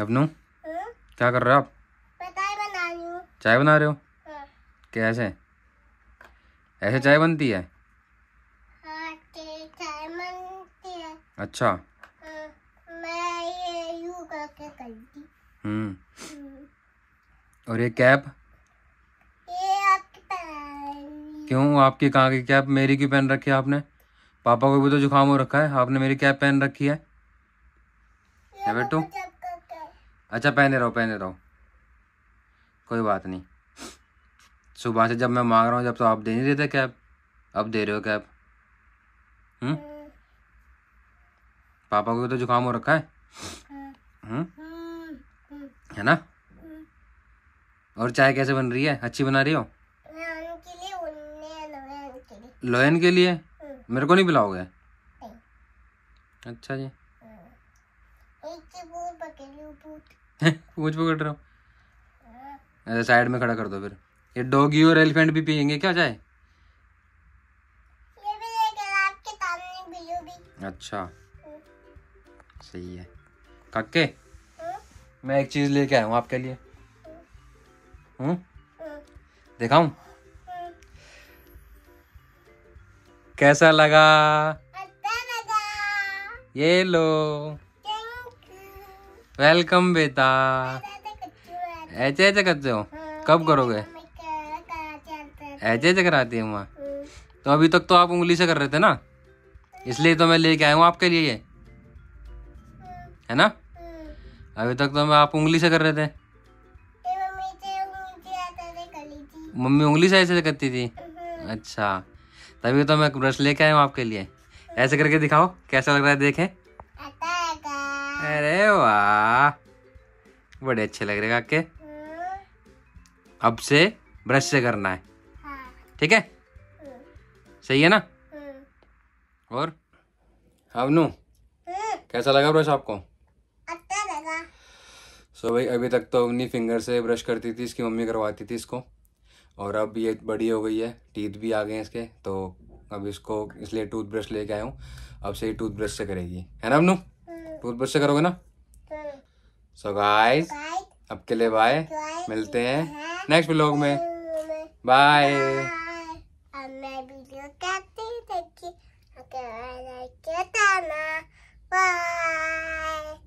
अपनो हाँ? क्या कर रहे हो आप चाय बना रही हूँ चाय बना रहे हो हाँ। कैसे ऐसे चाय बनती है हाँ, चाय बनती है अच्छा मैं ये यू करके करती हम्म, हम्म। और ये कैप ये आपकी क्यों आपकी कहाँ की कैप मेरी क्यों पहन रखी है आपने पापा को भी तो जुकाम हो रखा है आपने मेरी कैप पहन रखी है बेटू अच्छा पहने रहो पहने रहो कोई बात नहीं सुबह से जब मैं मांग रहा हूँ जब तो आप दे नहीं देते कैब अब दे रहे हो कैब हम्म पापा को तो जुकाम हो रखा है हम्म है ना और चाय कैसे बन रही है अच्छी बना रही हो लोयन के लिए मेरे को नहीं पिलाओगे अच्छा जी हाँ। पूछ पकड़ रहा हूँ अरे साइड में खड़ा कर दो फिर ये डॉगी और एलिफेंट भी पियेंगे क्या चाहे अच्छा सही है काके मैं एक चीज लेके आया हूँ आपके लिए हूँ हम्म? कैसा अच्छा लगा ये लो वेलकम बेटा ऐसे ऐसे करते हो कब करोगे ऐसे ऐसे कराती है माँ तो अभी तक तो आप उंगली से कर रहे थे ना इसलिए तो मैं लेके आया हूँ आपके लिए है ना अभी तक तो मैं आप उंगली से कर रहे थे मम्मी उंगली से ऐसे करती थी अच्छा तभी तो मैं ब्रश लेके आया हूँ आपके लिए ऐसे करके दिखाओ कैसा लग रहा है देखें अच्छा अरे वाह बड़े अच्छे लग रहे काके अब से ब्रश से करना है ठीक है सही है ना और अवनू कैसा लगा ब्रश आपको अच्छा लगा सो so भाई अभी तक तो अपनी फिंगर से ब्रश करती थी इसकी मम्मी करवाती थी इसको और अब ये बड़ी हो गई है टीथ भी आ गए हैं इसके तो अब इसको इसलिए टूथब्रश लेके आया हूँ अब से ही टूथब्रश से करेगी है ना टूथ टूथब्रश हम्म। से करोगे ना सो गाइस अब के लिए बाय मिलते हैं नेक्स्ट ब्लॉग में बाय Bye.